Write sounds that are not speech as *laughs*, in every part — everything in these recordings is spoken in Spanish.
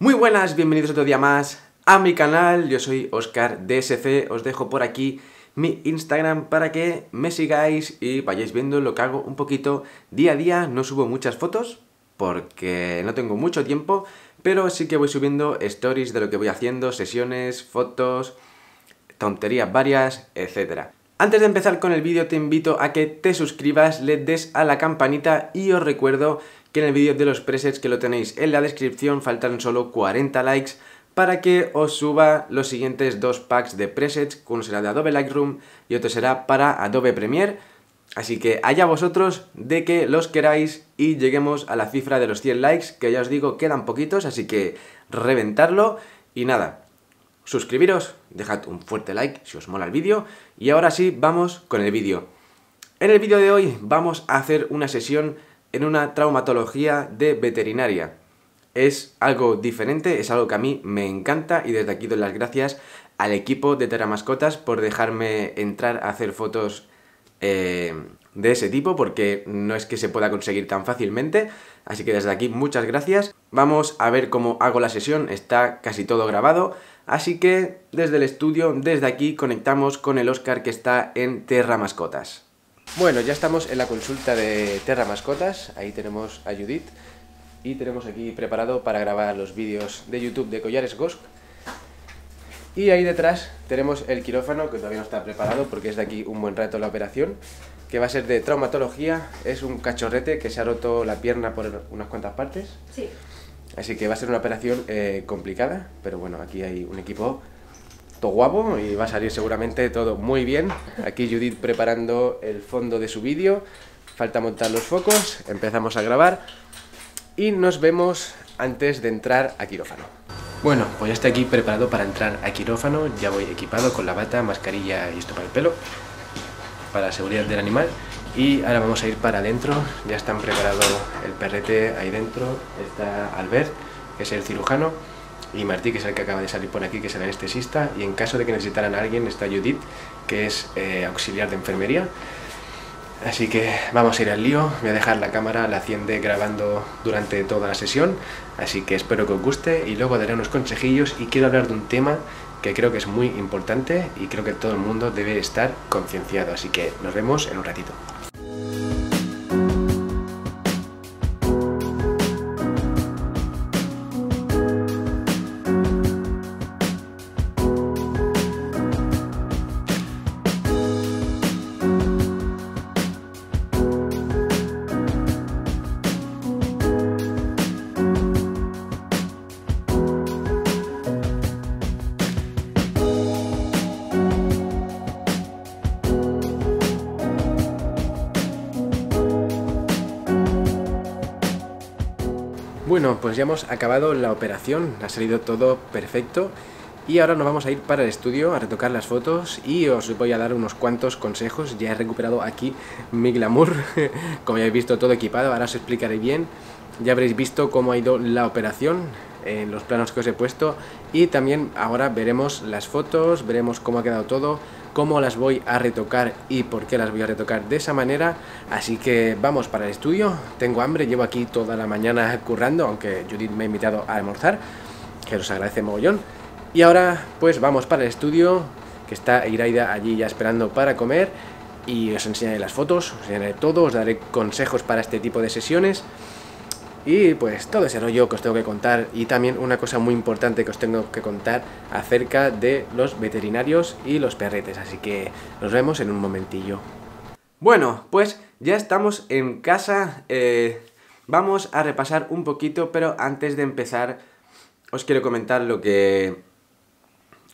Muy buenas, bienvenidos otro día más a mi canal. Yo soy Oscar DSC. Os dejo por aquí mi Instagram para que me sigáis y vayáis viendo lo que hago un poquito día a día. No subo muchas fotos porque no tengo mucho tiempo, pero sí que voy subiendo stories de lo que voy haciendo, sesiones, fotos, tonterías varias, etc. Antes de empezar con el vídeo te invito a que te suscribas, le des a la campanita y os recuerdo que en el vídeo de los presets que lo tenéis en la descripción faltan solo 40 likes para que os suba los siguientes dos packs de presets, uno será de Adobe Lightroom y otro será para Adobe Premiere. Así que allá vosotros de que los queráis y lleguemos a la cifra de los 100 likes, que ya os digo quedan poquitos, así que reventarlo y nada. Suscribiros, dejad un fuerte like si os mola el vídeo y ahora sí vamos con el vídeo. En el vídeo de hoy vamos a hacer una sesión en una traumatología de veterinaria. Es algo diferente, es algo que a mí me encanta y desde aquí doy las gracias al equipo de Terra Mascotas por dejarme entrar a hacer fotos eh, de ese tipo porque no es que se pueda conseguir tan fácilmente. Así que desde aquí muchas gracias. Vamos a ver cómo hago la sesión, está casi todo grabado. Así que desde el estudio, desde aquí, conectamos con el Oscar que está en Terra Mascotas. Bueno, ya estamos en la consulta de Terra Mascotas, ahí tenemos a Judith y tenemos aquí preparado para grabar los vídeos de YouTube de Collares Gosk. Y ahí detrás tenemos el quirófano, que todavía no está preparado porque es de aquí un buen rato la operación, que va a ser de traumatología, es un cachorrete que se ha roto la pierna por unas cuantas partes. Sí. Así que va a ser una operación eh, complicada, pero bueno, aquí hay un equipo todo guapo y va a salir seguramente todo muy bien. Aquí Judith preparando el fondo de su vídeo. Falta montar los focos, empezamos a grabar y nos vemos antes de entrar a quirófano. Bueno, pues ya estoy aquí preparado para entrar a quirófano, ya voy equipado con la bata, mascarilla y esto para el pelo, para la seguridad del animal. Y ahora vamos a ir para adentro, ya están preparado el perrete ahí dentro, está Albert, que es el cirujano y Martí, que es el que acaba de salir por aquí, que es el anestesista, y en caso de que necesitaran a alguien está Judith, que es eh, auxiliar de enfermería. Así que vamos a ir al lío, voy a dejar la cámara, la Haciende grabando durante toda la sesión, así que espero que os guste y luego daré unos consejillos y quiero hablar de un tema que creo que es muy importante y creo que todo el mundo debe estar concienciado, así que nos vemos en un ratito. Bueno, pues ya hemos acabado la operación, ha salido todo perfecto y ahora nos vamos a ir para el estudio a retocar las fotos y os voy a dar unos cuantos consejos. Ya he recuperado aquí mi glamour, *laughs* como ya habéis visto todo equipado, ahora os explicaré bien. Ya habréis visto cómo ha ido la operación, en los planos que os he puesto y también ahora veremos las fotos, veremos cómo ha quedado todo, cómo las voy a retocar y por qué las voy a retocar de esa manera. Así que vamos para el estudio, tengo hambre, llevo aquí toda la mañana currando, aunque Judith me ha invitado a almorzar, que os agradece mogollón. Y ahora pues vamos para el estudio, que está Iraida allí ya esperando para comer y os enseñaré las fotos, os enseñaré todo, os daré consejos para este tipo de sesiones y pues todo ese rollo que os tengo que contar y también una cosa muy importante que os tengo que contar acerca de los veterinarios y los perretes. Así que nos vemos en un momentillo. Bueno, pues ya estamos en casa. Eh, vamos a repasar un poquito, pero antes de empezar os quiero comentar lo que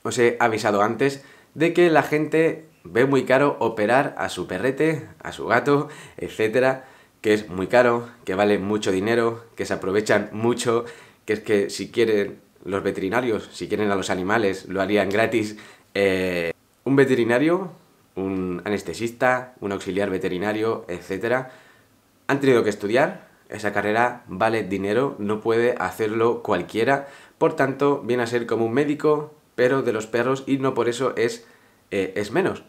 os he avisado antes de que la gente ve muy caro operar a su perrete, a su gato, etcétera que es muy caro, que vale mucho dinero, que se aprovechan mucho, que es que si quieren los veterinarios, si quieren a los animales, lo harían gratis. Eh, un veterinario, un anestesista, un auxiliar veterinario, etc. Han tenido que estudiar, esa carrera vale dinero, no puede hacerlo cualquiera, por tanto viene a ser como un médico, pero de los perros y no por eso es, eh, es menos.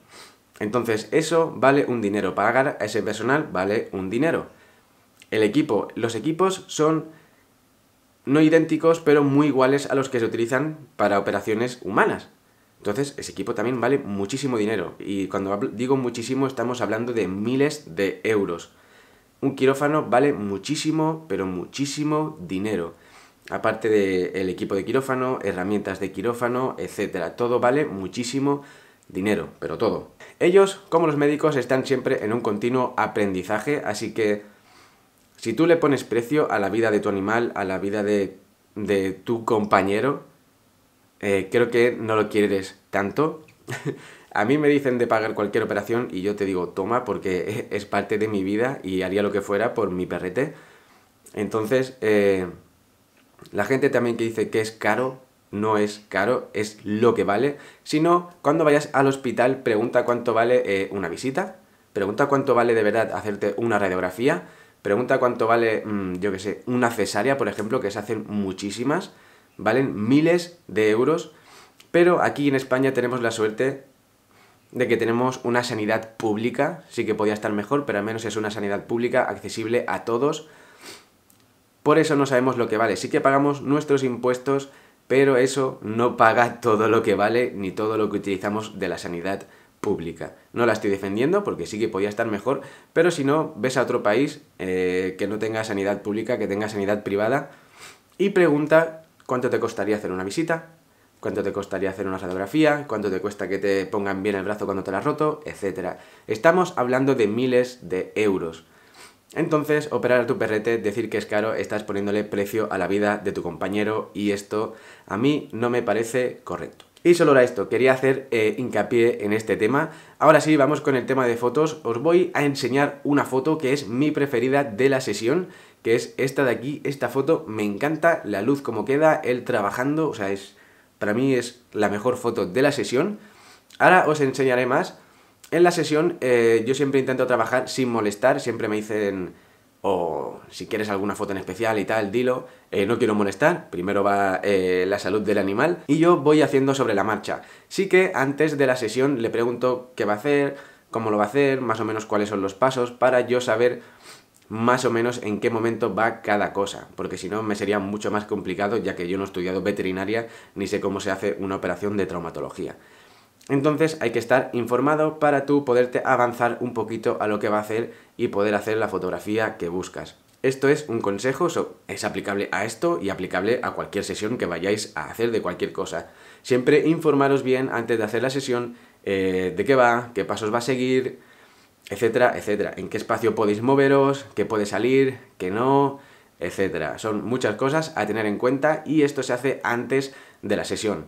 Entonces, eso vale un dinero. Pagar a ese personal vale un dinero. El equipo. Los equipos son no idénticos, pero muy iguales a los que se utilizan para operaciones humanas. Entonces, ese equipo también vale muchísimo dinero. Y cuando digo muchísimo, estamos hablando de miles de euros. Un quirófano vale muchísimo, pero muchísimo dinero. Aparte del equipo de quirófano, herramientas de quirófano, etcétera, Todo vale muchísimo dinero dinero, pero todo. Ellos, como los médicos, están siempre en un continuo aprendizaje, así que si tú le pones precio a la vida de tu animal, a la vida de, tu compañero, eh, creo que no lo quieres tanto. *laughs* a mí me dicen de pagar cualquier operación y yo te digo, toma, porque *laughs* es parte de mi vida y haría lo que fuera por mi perrete. Entonces, eh, la gente también que dice que es caro, no es caro, es lo que vale. sino cuando vayas al hospital, pregunta cuánto vale eh, una visita, pregunta cuánto vale de verdad hacerte una radiografía, pregunta cuánto vale, mm, yo que sé, una cesárea, por ejemplo, que se hacen muchísimas, valen miles de euros, pero aquí en España tenemos la suerte de que tenemos una sanidad pública, sí que podía estar mejor, pero al menos es una sanidad pública accesible a todos. Por eso no sabemos lo que vale, sí que pagamos nuestros impuestos pero eso no paga todo lo que vale ni todo lo que utilizamos de la sanidad pública. No la estoy defendiendo porque sí que podía estar mejor, pero si no, ves a otro país eh, que no tenga sanidad pública, que tenga sanidad privada, y pregunta cuánto te costaría hacer una visita, cuánto te costaría hacer una radiografía, cuánto te cuesta que te pongan bien el brazo cuando te la has roto, etc. Estamos hablando de miles de euros. Entonces, operar a tu perrete, decir que es caro, estás poniéndole precio a la vida de tu compañero y esto a mí no me parece correcto. Y solo era esto, quería hacer eh, hincapié en este tema. Ahora sí, vamos con el tema de fotos. Os voy a enseñar una foto que es mi preferida de la sesión, que es esta de aquí, esta foto. Me encanta la luz como queda, él trabajando, o sea, es para mí es la mejor foto de la sesión. Ahora os enseñaré más, en la sesión eh, yo siempre intento trabajar sin molestar, siempre me dicen, o si quieres alguna foto en especial y tal, dilo, eh, no quiero molestar, primero va eh, la salud del animal y yo voy haciendo sobre la marcha. Sí que antes de la sesión le pregunto qué va a hacer, cómo lo va a hacer, más o menos cuáles son los pasos para yo saber más o menos en qué momento va cada cosa, porque si no me sería mucho más complicado ya que yo no he estudiado veterinaria ni sé cómo se hace una operación de traumatología. Entonces hay que estar informado para tú poderte avanzar un poquito a lo que va a hacer y poder hacer la fotografía que buscas. Esto es un consejo, es aplicable a esto y aplicable a cualquier sesión que vayáis a hacer de cualquier cosa. Siempre informaros bien antes de hacer la sesión eh, de qué va, qué pasos va a seguir, etcétera, etcétera. En qué espacio podéis moveros, qué puede salir, qué no, etcétera. Son muchas cosas a tener en cuenta y esto se hace antes de la sesión.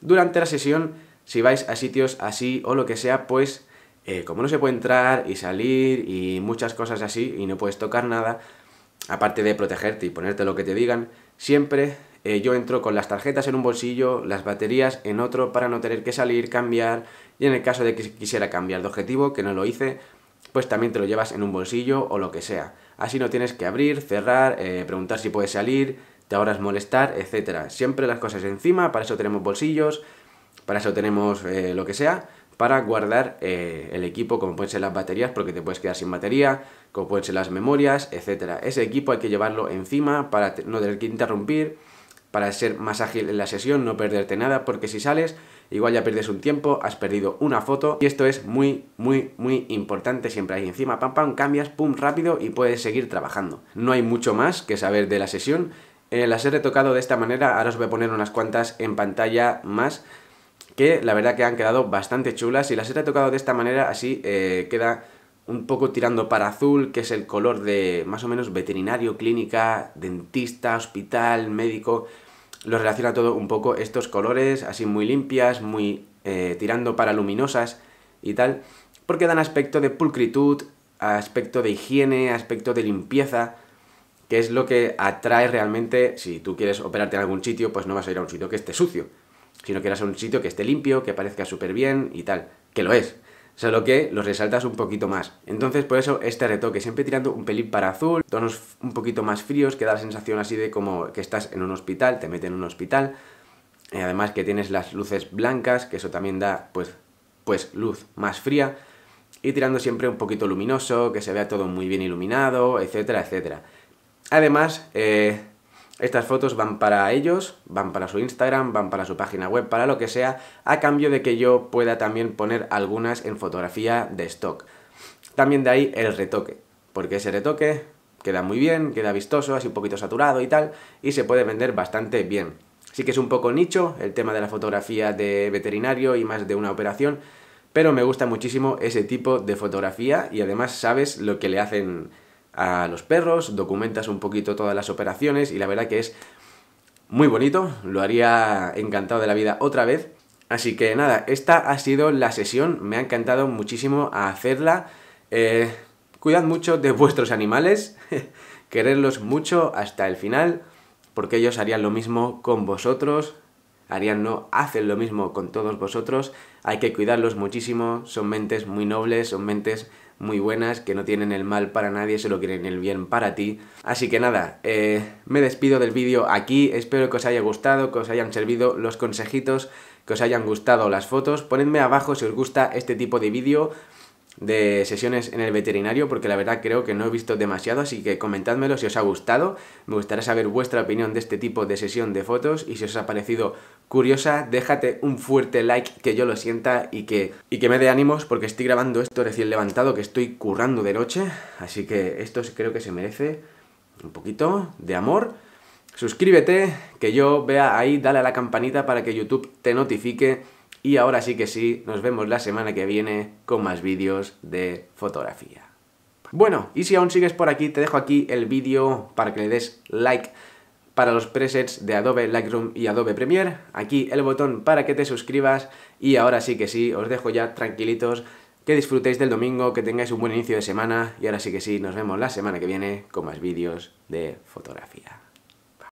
Durante la sesión si vais a sitios así o lo que sea, pues eh, como no se puede entrar y salir y muchas cosas así y no puedes tocar nada, aparte de protegerte y ponerte lo que te digan, siempre eh, yo entro con las tarjetas en un bolsillo, las baterías en otro para no tener que salir, cambiar y en el caso de que quisiera cambiar de objetivo, que no lo hice, pues también te lo llevas en un bolsillo o lo que sea. Así no tienes que abrir, cerrar, eh, preguntar si puedes salir, te ahorras molestar, etc. Siempre las cosas encima, para eso tenemos bolsillos, para eso tenemos eh, lo que sea, para guardar eh, el equipo, como pueden ser las baterías, porque te puedes quedar sin batería, como pueden ser las memorias, etcétera. Ese equipo hay que llevarlo encima para no tener que interrumpir, para ser más ágil en la sesión, no perderte nada, porque si sales, igual ya pierdes un tiempo, has perdido una foto, y esto es muy, muy, muy importante, siempre ahí encima, pam, pam, cambias, pum, rápido, y puedes seguir trabajando. No hay mucho más que saber de la sesión, eh, las he retocado de esta manera, ahora os voy a poner unas cuantas en pantalla más, que la verdad que han quedado bastante chulas y las he tocado de esta manera, así eh, queda un poco tirando para azul, que es el color de más o menos veterinario, clínica, dentista, hospital, médico, lo relaciona todo un poco estos colores, así muy limpias, muy eh, tirando para luminosas y tal, porque dan aspecto de pulcritud, aspecto de higiene, aspecto de limpieza, que es lo que atrae realmente, si tú quieres operarte en algún sitio, pues no vas a ir a un sitio que esté sucio sino que eras un sitio que esté limpio, que parezca súper bien y tal, que lo es, solo que los resaltas un poquito más. Entonces por eso este retoque, siempre tirando un pelín para azul, tonos un poquito más fríos, que da la sensación así de como que estás en un hospital, te meten en un hospital, y además que tienes las luces blancas, que eso también da pues, pues luz más fría, y tirando siempre un poquito luminoso, que se vea todo muy bien iluminado, etcétera, etcétera. Además, eh, estas fotos van para ellos, van para su Instagram, van para su página web, para lo que sea, a cambio de que yo pueda también poner algunas en fotografía de stock. También de ahí el retoque, porque ese retoque queda muy bien, queda vistoso, así un poquito saturado y tal, y se puede vender bastante bien. Sí que es un poco nicho el tema de la fotografía de veterinario y más de una operación, pero me gusta muchísimo ese tipo de fotografía y además sabes lo que le hacen a los perros, documentas un poquito todas las operaciones y la verdad que es muy bonito, lo haría encantado de la vida otra vez. Así que nada, esta ha sido la sesión, me ha encantado muchísimo hacerla. Eh, cuidad mucho de vuestros animales, *laughs* quererlos mucho hasta el final, porque ellos harían lo mismo con vosotros no hacen lo mismo con todos vosotros, hay que cuidarlos muchísimo, son mentes muy nobles, son mentes muy buenas, que no tienen el mal para nadie, solo quieren el bien para ti. Así que nada, eh, me despido del vídeo aquí, espero que os haya gustado, que os hayan servido los consejitos, que os hayan gustado las fotos, ponedme abajo si os gusta este tipo de vídeo, de sesiones en el veterinario porque la verdad creo que no he visto demasiado, así que comentádmelo si os ha gustado. Me gustaría saber vuestra opinión de este tipo de sesión de fotos y si os ha parecido curiosa, déjate un fuerte like que yo lo sienta y que, y que me dé ánimos porque estoy grabando esto recién levantado, que estoy currando de noche, así que esto creo que se merece un poquito de amor. Suscríbete, que yo vea ahí, dale a la campanita para que YouTube te notifique y ahora sí que sí, nos vemos la semana que viene con más vídeos de fotografía. Bueno, y si aún sigues por aquí, te dejo aquí el vídeo para que le des like para los presets de Adobe Lightroom y Adobe Premiere, aquí el botón para que te suscribas y ahora sí que sí, os dejo ya tranquilitos, que disfrutéis del domingo, que tengáis un buen inicio de semana y ahora sí que sí, nos vemos la semana que viene con más vídeos de fotografía.